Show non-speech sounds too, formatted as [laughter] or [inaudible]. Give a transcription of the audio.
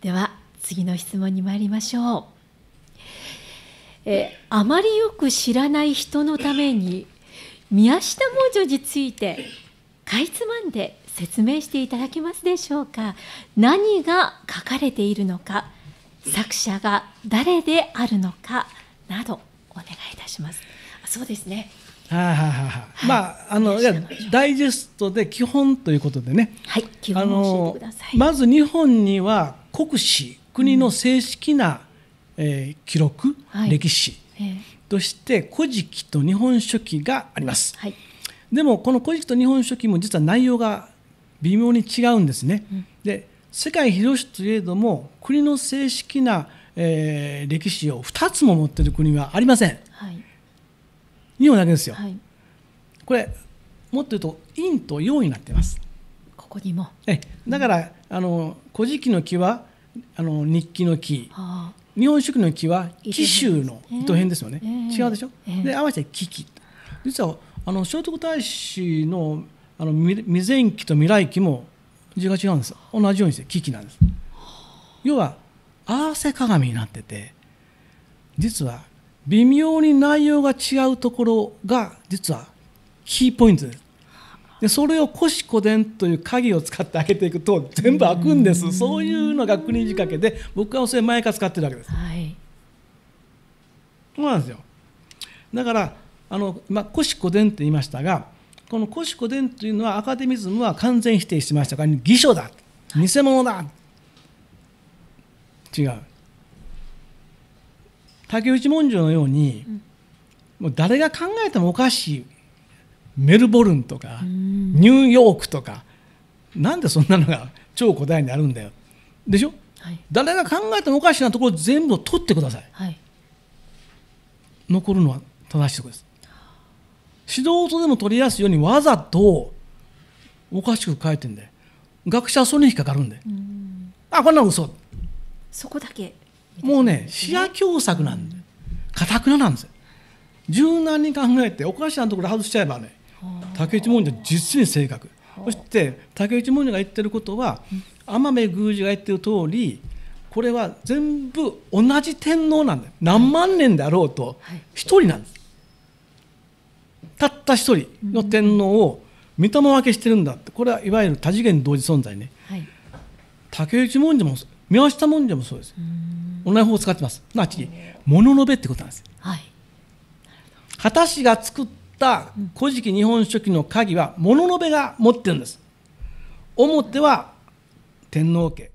では次の質問に参りましょうえあまりよく知らない人のために宮下文書についてかいつまんで説明していただけますでしょうか何が書かれているのか作者が誰であるのかなどお願いいたしますそうですねはははまああのいやダイジェストで基本ということでね、はい、基本を教えてくださいまず日本には国史国の正式な、えー、記録、はい、歴史として「古事記」と「日本書紀」があります、はい、でもこの「古事記」と「日本書紀」も実は内容が微妙に違うんですね、うん、で世界広しといえども国の正式な、えー、歴史を2つも持っている国はありません、はい、日本だけですよ、これもっと言うと陰と陽になってますここにもえだから「あの古事記」の木は「あの日記の木日本酒の木は紀州の糸編ですよね、えー、違うでしょ、えー、で合わせて「紀紀」実はあの聖徳太子のあの未前期と未来期も字が違うんです同じようにして「紀紀」なんです要は合わせ鏡になってて実は微妙に内容が違うところが実はキーポイントですでそれを古子古伝という鍵を使って開けていくと全部開くんです、そういうのが国仕掛けで僕はそれ前から使ってるわけです、はい、そうなんですよだからあの、まあ、古子古伝って言いましたがこの古子古伝というのはアカデミズムは完全否定しましたから偽書だ偽物だ、はい、違う竹内文書のように、うん、もう誰が考えてもおかしいメルボルンとかニューヨークとかなんでそんなのが [laughs] 超古代にあるんだよでしょ、はい、誰が考えてもおかしなところ全部取ってください、はい、残るのは正しいところです指導とでも取りやすいようにわざとおかしく書いてんで学者はそれに引っかかるんでんあこんなの嘘そこだけ、もうね視野狭作なんでかたくななんですよ柔軟に考えておかしなところ外しちゃえばね竹内文書実に正確そして竹内文書が言ってることは天目宮司が言ってる通りこれは全部同じ天皇なんだよ何万年であろうと一人なんですたった一人の天皇を御霊分けしてるんだってこれはいわゆる多次元同時存在ね、はい、竹内文書も宮下文書もそうです同じ方を使ってますなあち物のべってことなんです、はい、果たしが作っった「古事記日本書紀」の鍵は物の部が持ってるんです。表は天皇家